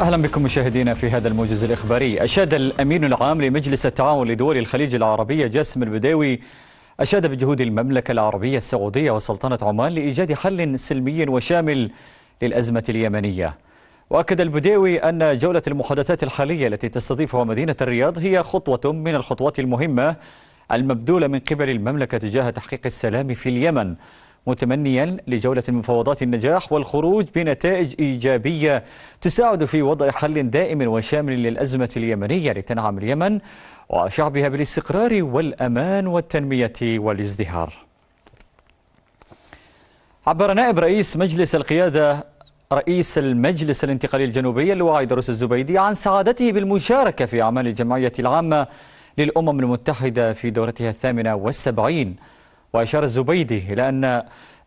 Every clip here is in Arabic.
اهلا بكم مشاهدينا في هذا الموجز الاخباري اشاد الامين العام لمجلس التعاون لدول الخليج العربيه جاسم البداوي اشاد بجهود المملكه العربيه السعوديه وسلطنه عمان لايجاد حل سلمي وشامل للازمه اليمنيه وأكد البديوي أن جولة المحادثات الحالية التي تستضيفها مدينة الرياض هي خطوة من الخطوات المهمة المبذولة من قبل المملكة تجاه تحقيق السلام في اليمن متمنيا لجولة المفاوضات النجاح والخروج بنتائج إيجابية تساعد في وضع حل دائم وشامل للأزمة اليمنية لتنعم اليمن وشعبها بالاستقرار والأمان والتنمية والازدهار عبر نائب رئيس مجلس القيادة رئيس المجلس الانتقالي الجنوبي اللواء دروس الزبيدي عن سعادته بالمشاركة في أعمال الجمعية العامة للأمم المتحدة في دورتها الثامنة والسبعين وأشار الزبيدي إلى أن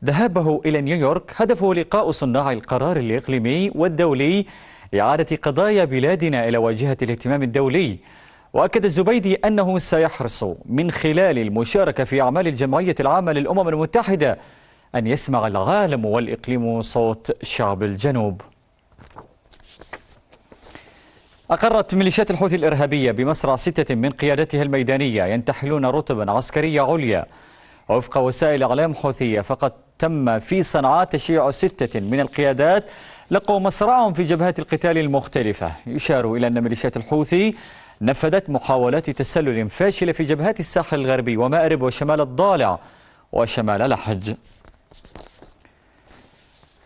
ذهابه إلى نيويورك هدفه لقاء صناع القرار الإقليمي والدولي لإعادة قضايا بلادنا إلى واجهة الاهتمام الدولي وأكد الزبيدي أنه سيحرص من خلال المشاركة في أعمال الجمعية العامة للأمم المتحدة أن يسمع العالم والإقليم صوت شعب الجنوب أقرت ميليشيات الحوثي الإرهابية بمصر ستة من قيادتها الميدانية ينتحلون رتبا عسكرية عليا وفق وسائل إعلام حوثية فقد تم في صنعاء تشييع ستة من القيادات لقوا مصرعهم في جبهات القتال المختلفة يشار إلى أن ميليشيات الحوثي نفذت محاولات تسلل فاشلة في جبهات الساحل الغربي ومأرب وشمال الضالع وشمال لحج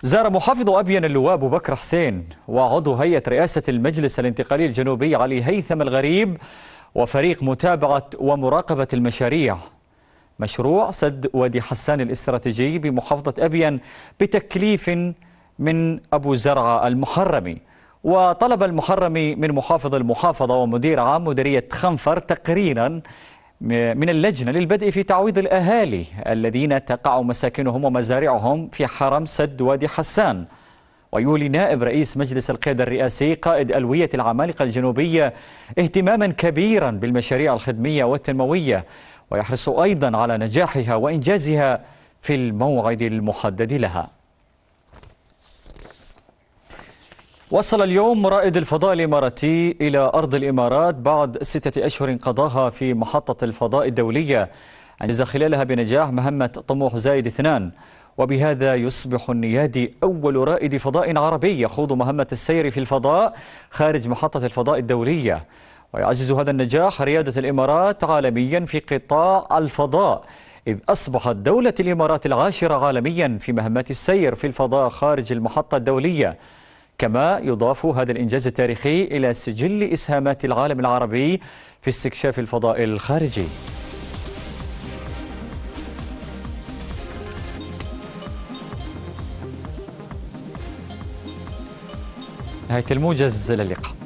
زار محافظ أبين اللواء أبو بكر حسين وعضو هيئة رئاسة المجلس الانتقالي الجنوبي علي هيثم الغريب وفريق متابعة ومراقبة المشاريع مشروع سد وادي حسان الاستراتيجي بمحافظة أبين بتكليف من أبو زرعة المحرمي وطلب المحرمي من محافظ المحافظة ومدير عام مديرية خنفر تقريراً من اللجنة للبدء في تعويض الأهالي الذين تقع مساكنهم ومزارعهم في حرم سد وادي حسان ويولي نائب رئيس مجلس القيادة الرئاسي قائد ألوية العمالقة الجنوبية اهتماما كبيرا بالمشاريع الخدمية والتنموية ويحرص أيضا على نجاحها وإنجازها في الموعد المحدد لها وصل اليوم رائد الفضاء الإماراتي إلى أرض الإمارات بعد ستة أشهر قضاها في محطة الفضاء الدولية أنجز خلالها بنجاح مهمة طموح زايد اثنان وبهذا يصبح النيادي أول رائد فضاء عربي يخوض مهمة السير في الفضاء خارج محطة الفضاء الدولية ويعزز هذا النجاح ريادة الإمارات عالميا في قطاع الفضاء إذ أصبحت دولة الإمارات العاشرة عالميا في مهمة السير في الفضاء خارج المحطة الدولية كما يضاف هذا الإنجاز التاريخي إلى سجل إسهامات العالم العربي في استكشاف الفضاء الخارجي نهاية الموجز للقاء